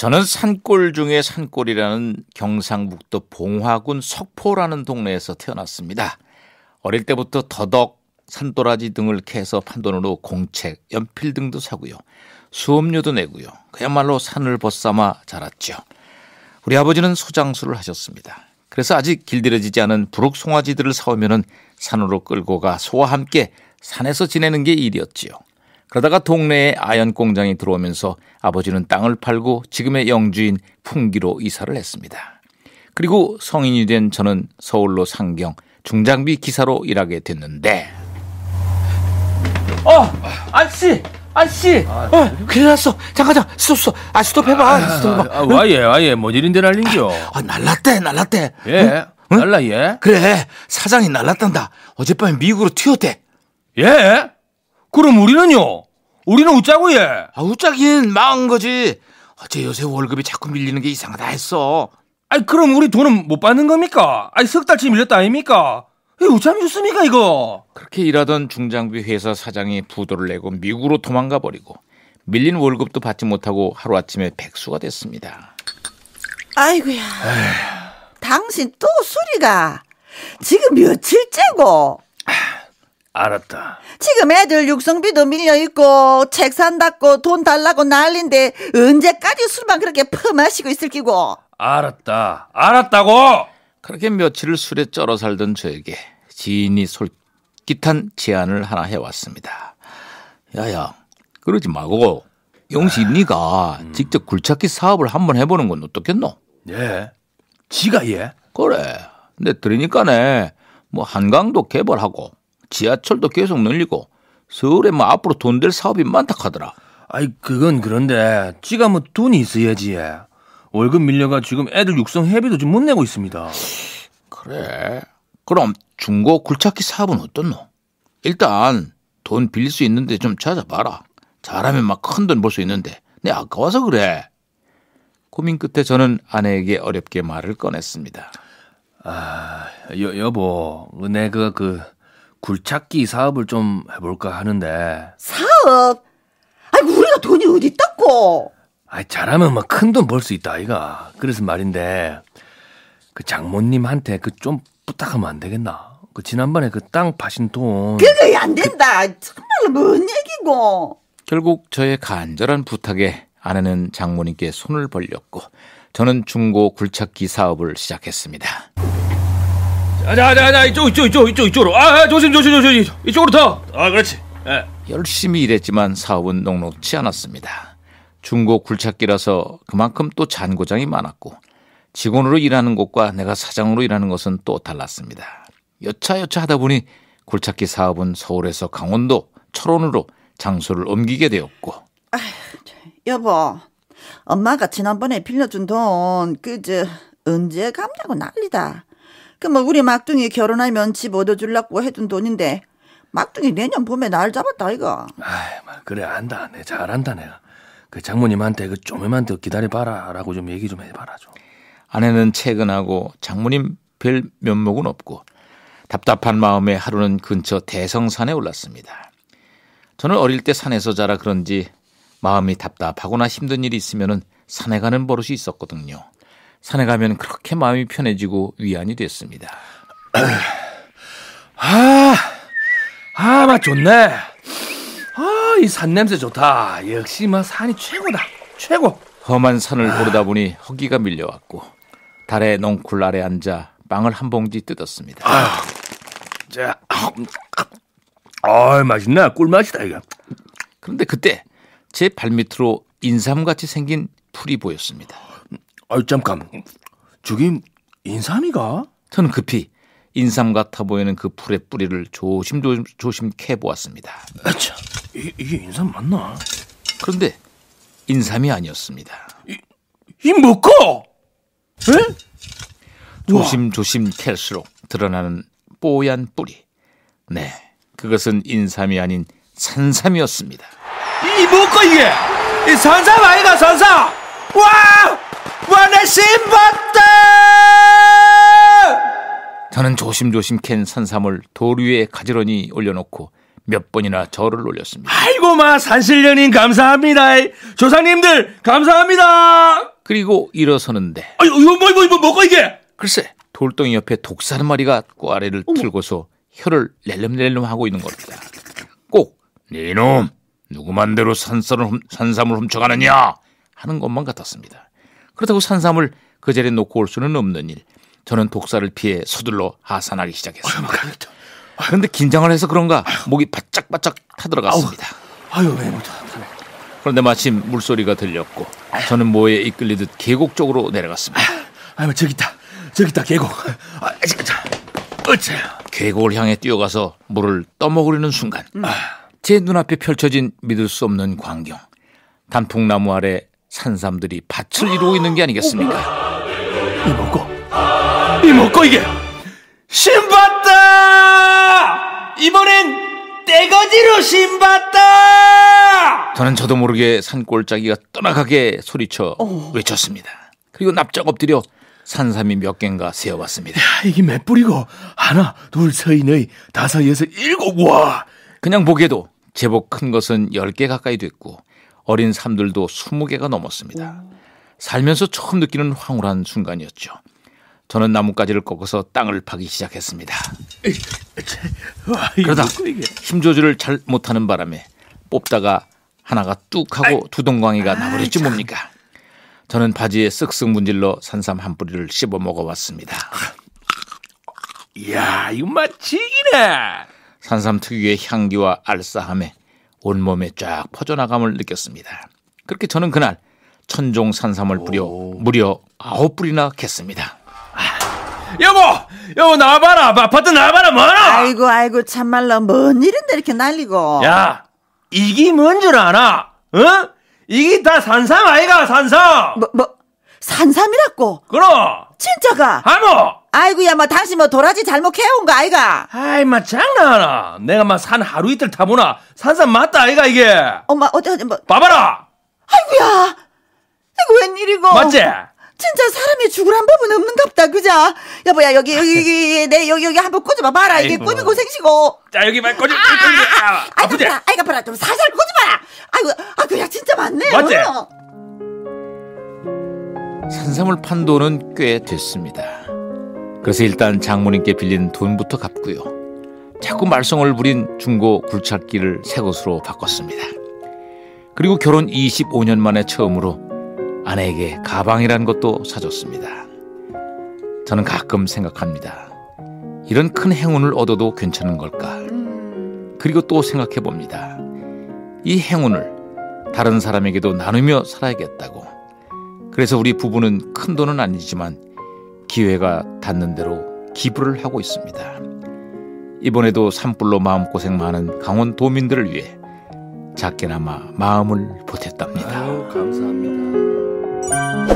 저는 산골 중에 산골이라는 경상북도 봉화군 석포라는 동네에서 태어났습니다. 어릴 때부터 더덕, 산도라지 등을 캐서 판돈으로 공책, 연필 등도 사고요. 수업료도 내고요. 그야말로 산을 벗삼아 자랐죠. 우리 아버지는 소장수를 하셨습니다. 그래서 아직 길들여지지 않은 부록 송아지들을 사오면은 산으로 끌고 가 소와 함께 산에서 지내는 게 일이었지요. 그러다가 동네에 아연 공장이 들어오면서 아버지는 땅을 팔고 지금의 영주인 풍기로 이사를 했습니다. 그리고 성인이 된 저는 서울로 상경 중장비 기사로 일하게 됐는데 어아씨아씨 아, 어, 큰일 났어 잠깐 잠깐 스톱 스톱 아 스톱 해봐 아, 스톱 해봐 아, 응? 아예 아예 뭔 일인데 날린겨 아, 아, 날랐대 날랐대 예 응? 날라 예 그래 사장이 날랐단다 어젯밤에 미국으로 튀었대 예 그럼 우리는요? 우리는 웃자고 얘. 아, 웃자긴 망한 거지. 어째 요새 월급이 자꾸 밀리는 게 이상하다 했어. 아이 그럼 우리 돈은 못 받는 겁니까? 아이 석 달치 밀렸다 아닙니까? 우참 좋습니까 이거? 그렇게 일하던 중장비 회사 사장이 부도를 내고 미국으로 도망가 버리고 밀린 월급도 받지 못하고 하루아침에 백수가 됐습니다. 아이고야. 에이. 당신 또 수리가 지금 며칠째고 알았다. 지금 애들 육성비도 밀려있고, 책 산다고 돈 달라고 난린데, 언제까지 술만 그렇게 퍼마시고 있을 끼고. 알았다. 알았다고! 그렇게 며칠을 술에 쩔어 살던 저에게 지인이 솔깃한 제안을 하나 해왔습니다. 야야, 그러지 말고, 영식 아, 네가 음. 직접 굴착기 사업을 한번 해보는 건 어떻겠노? 예. 지가 예? 그래. 근데 들으니까네, 뭐 한강도 개발하고, 지하철도 계속 늘리고 서울에 뭐 앞으로 돈 될 사업이 많다 카더라. 아이 그건 그런데 지가 뭐 돈이 있어야지. 월급 밀려가 지금 애들 육성 회비도 좀 못 내고 있습니다. 그래. 그럼 중고 굴착기 사업은 어떻노? 일단 돈 빌릴 수 있는데 좀 찾아봐라. 잘하면 막 큰 돈 벌 수 있는데 내 아까워서 그래. 고민 끝에 저는 아내에게 어렵게 말을 꺼냈습니다. 아, 여, 여보, 뭐 내가 그, 그 굴착기 사업을 좀 해볼까 하는데. 사업? 아이 우리가 돈이 어디있다고 아이, 잘하면 막큰돈 벌 수 있다, 아이가. 그래서 말인데, 그 장모님한테 그 좀 부탁하면 안 되겠나? 그 지난번에 그 땅 파신 돈. 그게 안 된다. 그... 정말 뭔 얘기고. 결국 저의 간절한 부탁에 아내는 장모님께 손을 벌렸고, 저는 중고 굴착기 사업을 시작했습니다. 자자자 이쪽 이쪽 이쪽 이쪽 이쪽으로 아, 아 조심 조심 조심 이쪽으로 타. 아 그렇지. 예. 열심히 일했지만 사업은 녹록치 않았습니다. 중고 굴착기라서 그만큼 또 잔고장이 많았고 직원으로 일하는 것과 내가 사장으로 일하는 것은 또 달랐습니다. 여차여차 하다 보니 굴착기 사업은 서울에서 강원도 철원으로 장소를 옮기게 되었고. 아, 휴 여보, 엄마가 지난번에 빌려준 돈 그저 언제 갚냐고 난리다. 그뭐 그러니까 우리 막둥이 결혼하면 집 얻어주려고 해둔 돈인데 막둥이 내년 봄에 날 잡았다 이거. 아이, 그래 안다 내 잘한다 내가. 그 장모님한테 그조 좀만 더 기다려봐라라고 좀 얘기 좀 해봐라 좀. 아내는 최근하고 장모님 별 면목은 없고 답답한 마음에 하루는 근처 대성산에 올랐습니다. 저는 어릴 때 산에서 자라 그런지 마음이 답답하거나 힘든 일이 있으면은 산에 가는 버릇이 있었거든요. 산에 가면 그렇게 마음이 편해지고 위안이 됐습니다. 아, 아, 맛 좋네. 아, 이 산 냄새 좋다. 역시 뭐 산이 최고다. 최고. 험한 산을 오르다 아. 보니 허기가 밀려왔고 달에 농쿨 아래 앉아 빵을 한 봉지 뜯었습니다. 아, 자, 아, 맛있네. 꿀맛이다 이거. 그런데 그때 제 발밑으로 인삼같이 생긴 풀이 보였습니다. 아 잠깐 저기 인삼이가? 저는 급히 인삼 같아 보이는 그 풀의 뿌리를 조심조심 조심 캐 보았습니다. 아차, 이, 이게 인삼 맞나? 그런데 인삼이 아니었습니다. 이, 이 뭐고? 에? 조심조심 캘수록 드러나는 뽀얀 뿌리. 네, 그것은 인삼이 아닌 산삼이었습니다. 이 뭐고 이게? 이 산삼 아이가 산삼? 와! 관의신 받다! 저는 조심조심 캔 산삼을 돌 위에 가지런히 올려놓고 몇 번이나 절을 올렸습니다. 아이고마 산신령님 감사합니다. 조상님들 감사합니다. 그리고 일어서는데. 아유 이거 뭐 이거 뭐 뭐가 이게? 글쎄 돌덩이 옆에 독사 한 마리가 꽈리를 어머. 틀고서 혀를 낼름낼름 하고 있는 겁니다. 꼭 네놈 누구 만대로 산삼을 훔쳐가느냐 하는 것만 같았습니다. 그렇다고 산삼을 그 자리에 놓고 올 수는 없는 일. 저는 독사를 피해 서둘러 하산하기 시작했습니다. 뭐 그런데 아, 긴장을 해서 그런가 목이 바짝바짝 타들어갔습니다. 아유, 왜 못하 그런데 마침 물소리가 들렸고 저는 모에 이끌리듯 계곡 쪽으로 내려갔습니다. 아, 아유, 저기 있다. 저기 있다, 계곡. 아, 어째. 계곡을 향해 뛰어가서 물을 떠먹으려는 순간 음. 제 눈앞에 펼쳐진 믿을 수 없는 광경. 단풍나무 아래 산삼들이 밭을 이루고 있는 게 아니겠습니까? 이먹고 이먹고 이게 신봤다! 이번엔 떼거지로 신봤다! 저는 저도 모르게 산골짜기가 떠나가게 소리쳐 어. 외쳤습니다. 그리고 납작 엎드려 산삼이 몇 갠가 세어봤습니다. 야, 이게 몇 뿌리고 하나, 둘, 셋, 넷, 다섯, 여섯, 일곱 와. 그냥 보기에도 제법 큰 것은 열 개 가까이 됐고 어린 삶들도 20개가 넘었습니다. 살면서 처음 느끼는 황홀한 순간이었죠. 저는 나뭇가지를 꺾어서 땅을 파기 시작했습니다. 그러다 힘 조절을 잘 못하는 바람에 뽑다가 하나가 뚝 하고 두동강이가 나버렸지 뭡니까. 저는 바지에 쓱쓱 문질러 산삼 한 뿌리를 씹어 먹어봤습니다. 이야, 이맛 거 지기네. 산삼 특유의 향기와 알싸함에 온몸에 쫙 퍼져나감을 느꼈습니다. 그렇게 저는 그날 천종산삼을 뿌려 오. 무려 아홉 뿌리나 캤습니다. 아, 여보, 여보 나봐라 뭐, 아파트 나봐라 뭐라? 아이고, 아이고, 참말로 뭔 일인데 이렇게 날리고. 야, 이게 뭔 줄 아나? 응? 어? 이게 다 산삼 아이가 산삼. 뭐, 뭐, 산삼이라고. 그럼. 진짜가. 하모. 아이고야, 마 뭐, 당신 뭐 도라지 잘못 캐온 거 아이가? 아이, 마 장난하나. 내가 막산 하루 이틀 타보나 산삼 맞다 아이가 이게. 엄마 어디 어디 뭐. 봐봐라. 아이고야. 이거 웬일이고. 맞지? 진짜 사람이 죽으란 법은 없는갑다, 그자? 여보야, 여기, 여기, 여기, 내, 여기, 여기 한번 꽂아봐. 라 이게 꼬미 고생시고. 자, 여기 말 꽂아. 아, 아, 아, 아이가 파라, 아이가 파라. 좀 살살 꽂아봐라. 아이고, 아, 그야, 진짜 맞네. 맞지? 어. 산삼을 판 돈은 꽤 됐습니다. 그래서 일단 장모님께 빌린 돈부터 갚고요. 자꾸 말썽을 부린 중고 굴착기를 새 것으로 바꿨습니다. 그리고 결혼 25년 만에 처음으로 아내에게 가방이란 것도 사줬습니다. 저는 가끔 생각합니다. 이런 큰 행운을 얻어도 괜찮은 걸까? 그리고 또 생각해 봅니다. 이 행운을 다른 사람에게도 나누며 살아야겠다고. 그래서 우리 부부는 큰 돈은 아니지만 기회가 닿는 대로 기부를 하고 있습니다. 이번에도 산불로 마음고생 많은 강원 도민들을 위해 작게나마 마음을 보탰답니다. 아유, 감사합니다.